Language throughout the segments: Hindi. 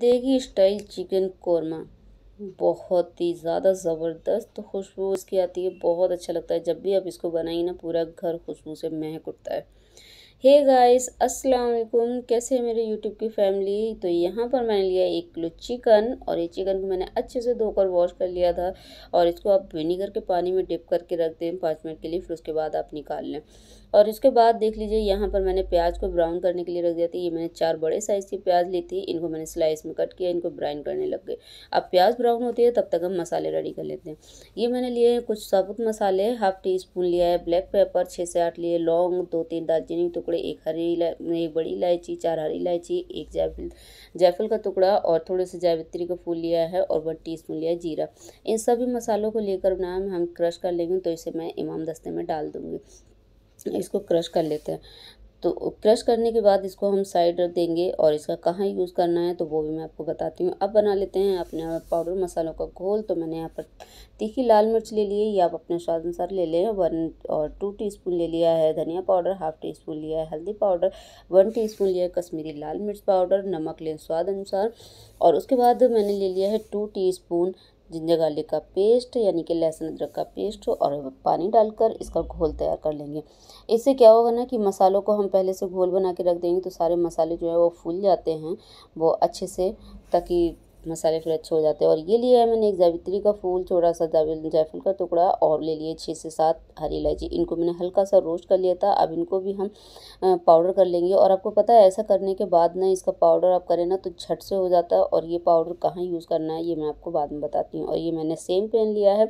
देगी स्टाइल चिकन कौरमा बहुत ही ज़्यादा ज़बरदस्त खुशबू इसकी आती है बहुत अच्छा लगता है जब भी आप इसको बनाइए ना पूरा घर खुशबू से महक उठता है हे गाइस अस्सलाम वालेकुम कैसे मेरे यूट्यूब की फैमिली तो यहाँ पर मैंने लिया एक किलो चिकन और ये चिकन को मैंने अच्छे से धोकर वॉश कर लिया था और इसको आप विनीगर के पानी में डिप करके रख दें पाँच मिनट के लिए फिर उसके बाद आप निकाल लें और इसके बाद देख लीजिए यहाँ पर मैंने प्याज को ब्राउन करने के लिए रख दिया था ये मैंने चार बड़े साइज़ की प्याज ली थी इनको मैंने स्लाइस में कट किया इनको ब्राइन करने लग गए अब प्याज ब्राउन होती है तब तक हम मसाले रेडी कर लेते हैं ये मैंने लिए कुछ साबुत मसाले हाफ़ टी स्पून लिया है ब्लैक पेपर छः से आठ लिए लौंग दो तीन दालचीनी टुकड़े टुकड़े एक हरी एक बड़ी इलायची चार हरी इलायची एक जायफल जायफल का टुकड़ा और थोड़े से जावित्री का फूल लिया है और वन टी स्पून लिया है जीरा इन सभी मसालों को लेकर बनाया हम क्रश कर लेंगे तो इसे मैं इमाम दस्ते में डाल दूँगी इसको क्रश कर लेते हैं तो क्रश करने के बाद इसको हम साइड रख देंगे और इसका कहाँ यूज़ करना है तो वो भी मैं आपको बताती हूँ अब बना लेते हैं अपने पाउडर मसालों का घोल तो मैंने यहाँ पर तीखी लाल मिर्च ले ली है ये आप अपने स्वाद अनुसार ले लें वन और टू टी ले लिया है धनिया पाउडर हाफ़ टी स्पून लिया है हल्दी पाउडर वन टी स्पून लिया है कश्मीरी लाल मिर्च पाउडर नमक लें स्वाद अनुसार और उसके बाद मैंने ले लिया है two teaspoon ginger garlic का पेस्ट यानी कि लहसुन अदरक का पेस्ट और पानी डालकर इसका घोल तैयार कर लेंगे इससे क्या होगा ना कि मसालों को हम पहले से घोल बना के रख देंगे तो सारे मसाले जो है वो फूल जाते हैं वो अच्छे से ताकि मसाले फिर अच्छे हो जाते हैं और ये लिया है मैंने एक जावित्री का फूल थोड़ा सा जायफल का टुकड़ा और ले लिए छः से सात हरी इलायची इनको मैंने हल्का सा रोस्ट कर लिया था अब इनको भी हम पाउडर कर लेंगे और आपको पता है ऐसा करने के बाद ना इसका पाउडर आप करें ना तो झट से हो जाता है और ये पाउडर कहाँ यूज़ करना है ये मैं आपको बाद में बताती हूँ और ये मैंने सेम पेन लिया है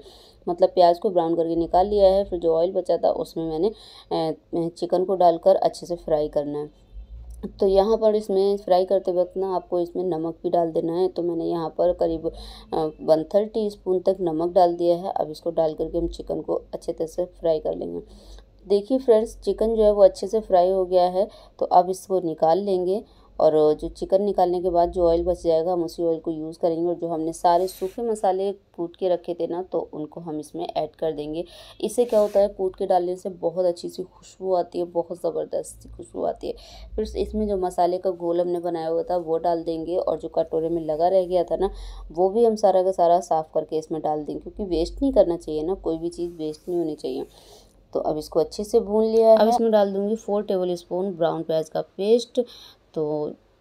मतलब प्याज को ब्राउन करके निकाल लिया है फिर जो ऑयल बचा था उसमें मैंने चिकन को डालकर अच्छे से फ्राई करना है तो यहाँ पर इसमें फ्राई करते वक्त ना आपको इसमें नमक भी डाल देना है तो मैंने यहाँ पर करीब वन थर्ड टी स्पून तक नमक डाल दिया है अब इसको डाल करके हम चिकन को अच्छे तरह से फ्राई कर लेंगे देखिए फ्रेंड्स चिकन जो है वो अच्छे से फ्राई हो गया है तो अब इसको निकाल लेंगे और जो चिकन निकालने के बाद जो ऑयल बच जाएगा हम उसी ऑयल को यूज़ करेंगे और जो हमने सारे सूखे मसाले कूट के रखे थे ना तो उनको हम इसमें ऐड कर देंगे इससे क्या होता है कूट के डालने से बहुत अच्छी सी खुशबू आती है बहुत ज़बरदस्त सी खुशबू आती है फिर इसमें जो मसाले का घोल हमने बनाया हुआ था वो डाल देंगे और जो कटोरे में लगा रह गया था ना वो भी हम सारा का सारा साफ़ करके इसमें डाल देंगे क्योंकि वेस्ट नहीं करना चाहिए ना कोई भी चीज़ वेस्ट नहीं होनी चाहिए तो अब इसको अच्छे से भून लिया है अब इसमें डाल दूंगी फोर टेबल स्पून ब्राउन प्याज का पेस्ट तो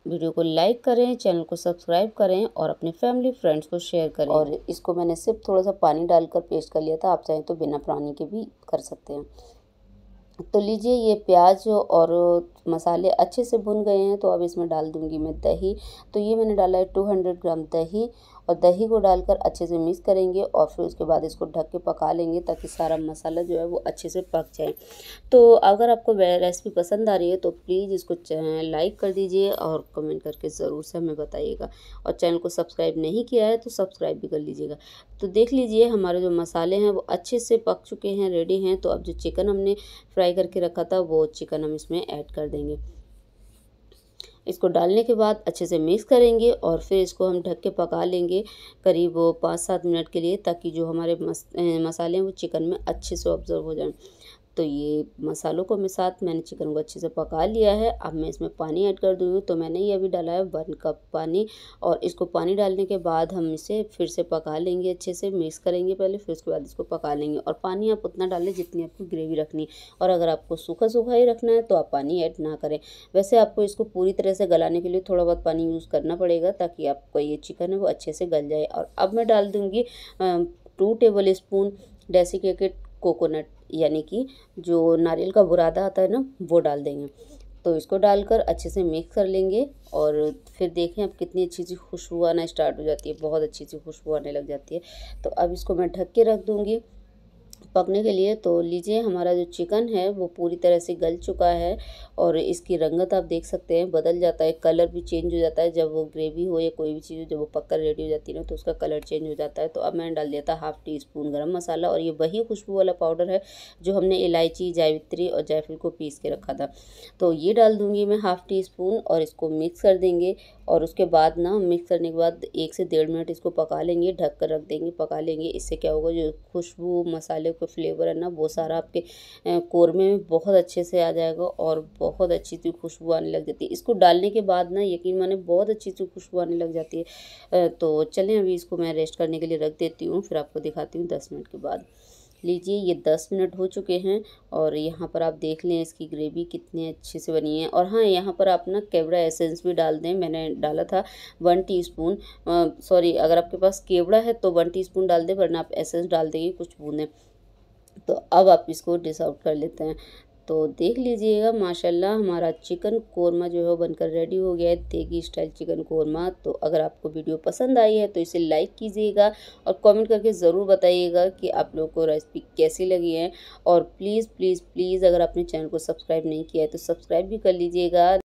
वीडियो को लाइक करें चैनल को सब्सक्राइब करें और अपने फैमिली फ्रेंड्स को शेयर करें और इसको मैंने सिर्फ थोड़ा सा पानी डालकर पेस्ट कर लिया था आप चाहें तो बिना पानी के भी कर सकते हैं तो लीजिए ये प्याज और मसाले अच्छे से भुन गए हैं तो अब इसमें डाल दूंगी मैं दही तो ये मैंने डाला है 200 ग्राम दही और दही को डालकर अच्छे से मिक्स करेंगे और फिर उसके बाद इसको ढक के पका लेंगे ताकि सारा मसाला जो है वो अच्छे से पक जाए तो अगर आपको रेसिपी पसंद आ रही है तो प्लीज़ इसको लाइक कर दीजिए और कमेंट करके ज़रूर से हमें बताइएगा और चैनल को सब्सक्राइब नहीं किया है तो सब्सक्राइब भी कर लीजिएगा तो देख लीजिए हमारे जो मसाले हैं वो अच्छे से पक चुके हैं रेडी हैं तो अब जो चिकन हमने फ्राई करके रखा था वो चिकन हम इसमें ऐड कर देंगे इसको डालने के बाद अच्छे से मिक्स करेंगे और फिर इसको हम ढक के पका लेंगे करीब पाँच सात मिनट के लिए ताकि जो हमारे मस, मसाले हैं वो चिकन में अच्छे से ऑब्ज़र्व हो जाएं तो ये मसालों को मेरे साथ मैंने चिकन को अच्छे से पका लिया है अब मैं इसमें पानी ऐड कर दूँगी तो मैंने ये अभी डाला है वन कप पानी और इसको पानी डालने के बाद हम इसे फिर से पका लेंगे अच्छे से मिक्स करेंगे पहले फिर उसके बाद इसको पका लेंगे और पानी आप उतना डालें जितनी आपको ग्रेवी रखनी है और अगर आपको सूखा सूखा ही रखना है तो आप पानी ऐड ना करें वैसे आपको इसको पूरी तरह से गलाने के लिए थोड़ा बहुत पानी यूज़ करना पड़ेगा ताकि आपका ये चिकन है वो अच्छे से गल जाए और अब मैं डाल दूँगी two tablespoon desiccated coconut यानी कि जो नारियल का बुरादा आता है ना वो डाल देंगे तो इसको डालकर अच्छे से मिक्स कर लेंगे और फिर देखें अब कितनी अच्छी सी खुशबू आना स्टार्ट हो जाती है बहुत अच्छी सी खुशबू आने लग जाती है तो अब इसको मैं ढक के रख दूँगी पकने के लिए तो लीजिए हमारा जो चिकन है वो पूरी तरह से गल चुका है और इसकी रंगत आप देख सकते हैं बदल जाता है कलर भी चेंज हो जाता है जब वो ग्रेवी हो या कोई भी चीज़ हो जब वो पककर रेडी हो जाती है ना तो उसका कलर चेंज हो जाता है तो अब मैंने डाल दिया था हाफ़ टी स्पून गर्म मसाला और ये वही खुशबू वाला पाउडर है जो हमने इलायची जावित्री और जायफल को पीस के रखा था तो ये डाल दूँगी मैं हाफ़ टी स्पून और इसको मिक्स कर देंगे और उसके बाद ना मिक्स करने के बाद एक से डेढ़ मिनट इसको पका लेंगे ढक कर रख देंगे पका लेंगे इससे क्या होगा जो खुशबू मसाले का फ्लेवर है ना वो सारा आपके कौरमे में बहुत अच्छे से आ जाएगा और बहुत अच्छी सी खुशबू आने लग जाती है इसको डालने के बाद ना यकीन माने बहुत अच्छी सी खुशबू आने लग जाती है तो चलें अभी इसको मैं रेस्ट करने के लिए रख देती हूँ फिर आपको दिखाती हूँ दस मिनट के बाद लीजिए ये दस मिनट हो चुके हैं और यहाँ पर आप देख लें इसकी ग्रेवी कितनी अच्छे से बनी है और हाँ यहाँ पर आप ना केवड़ा एसेंस भी डाल दें मैंने डाला था वन टीस्पून सॉरी अगर आपके पास केवड़ा है तो वन टीस्पून डाल दें वरना आप एसेंस डाल देंगे कुछ बूंदें तो अब आप इसको डिस आउट कर लेते हैं तो देख लीजिएगा माशाल्लाह हमारा चिकन कोरमा जो है बनकर रेडी हो गया है देगी स्टाइल चिकन कोरमा तो अगर आपको वीडियो पसंद आई है तो इसे लाइक कीजिएगा और कमेंट करके ज़रूर बताइएगा कि आप लोगों को रेसिपी कैसी लगी है और प्लीज़ प्लीज़ प्लीज़ अगर आपने चैनल को सब्सक्राइब नहीं किया है तो सब्सक्राइब भी कर लीजिएगा